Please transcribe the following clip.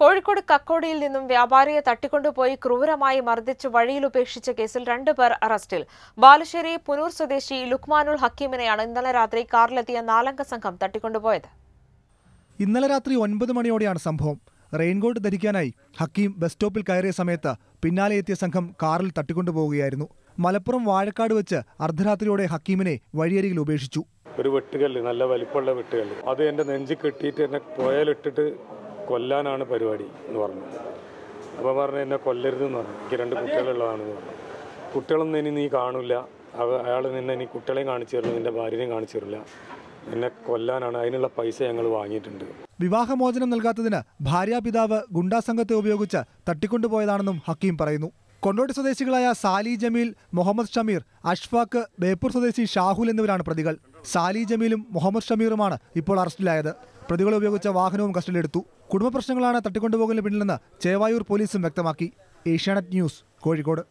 കോഴിക്കോട് കക്കോടിയിൽ നിന്നും വ്യാപാരിയെ തട്ടിക്കൊണ്ടുപോയി ക്രൂരമായി മർദ്ദിച്ച് വഴിയിൽ ഉപേക്ഷിച്ച കേസിൽ രണ്ടുപേർ അറസ്റ്റിൽ ബാലുശ്ശേരി പുനൂർ സ്വദേശി ലുക്മാനുൽ ഹക്കീമിനെയാണ് ഇന്നലെ രാത്രി കാറിലെത്തിയ നാലംഗ സംഘം തട്ടിക്കൊണ്ടുപോയത് ഇന്നലെ രാത്രി ഒൻപത് മണിയോടെയാണ് സംഭവം റെയിൻകോട്ട് ധരിക്കാനായി ഹക്കീം ബസ് സ്റ്റോപ്പിൽ കയറിയ സമയത്ത് പിന്നാലെ എത്തിയ സംഘം കാറിൽ തട്ടിക്കൊണ്ടുപോവുകയായിരുന്നു മലപ്പുറം വാഴക്കാട് വെച്ച് അർദ്ധരാത്രിയോടെ ഹക്കീമിനെ വഴിയരികിൽ ഉപേക്ഷിച്ചു ഒരു വെട്ടുകല്ല് നല്ല വലിപ്പമുള്ള വെട്ടുകല്ല് അത് എൻ്റെ നെഞ്ചി കെട്ടിയിട്ട് എന്നെ പോയാലിട്ടിട്ട് കൊല്ലാനാണ് പരിപാടി എന്ന് പറഞ്ഞു അപ്പം പറഞ്ഞു എന്നെ കൊല്ലരുതെന്ന് പറഞ്ഞു എനിക്ക് രണ്ട് കുട്ടികളുള്ളതാണെന്ന് പറഞ്ഞു കുട്ടികളൊന്നും ഇനി നീ കാണില്ല അയാൾ നിന്നെ ഇനി കുട്ടികളെയും കാണിച്ചു തരില്ല നിന്റെ ഭാര്യയും കാണിച്ചു തരില്ല എന്നെ കൊല്ലാനാണ് അതിനുള്ള പൈസ ഞങ്ങൾ വാങ്ങിയിട്ടുണ്ട് വിവാഹമോചനം നൽകാത്തതിന് ഭാര്യാപിതാവ് ഗുണ്ടാസംഘത്തെ ഉപയോഗിച്ച് തട്ടിക്കൊണ്ടുപോയതാണെന്നും ഹക്കീം പറയുന്നു കൊണ്ടോട്ടി സ്വദേശികളായ സാലി ജമീൽ മുഹമ്മദ് ഷമീർ അഷ്ഫാഖ് ബേപ്പൂർ സ്വദേശി ഷാഹുൽ എന്നിവരാണ് പ്രതികൾ സാലി ജമീലും മുഹമ്മദ് ഷമീറുമാണ് ഇപ്പോൾ അറസ്റ്റിലായത് പ്രതികളെ ഉപയോഗിച്ച വാഹനവും കസ്റ്റഡിയിലെടുത്തു കുടുംബ പ്രശ്നങ്ങളാണ് തട്ടിക്കൊണ്ടുപോകുന്ന പിന്നിലെന്ന് ചേവായൂർ പോലീസും വ്യക്തമാക്കി ഏഷ്യാനെറ്റ് ന്യൂസ് കോഴിക്കോട്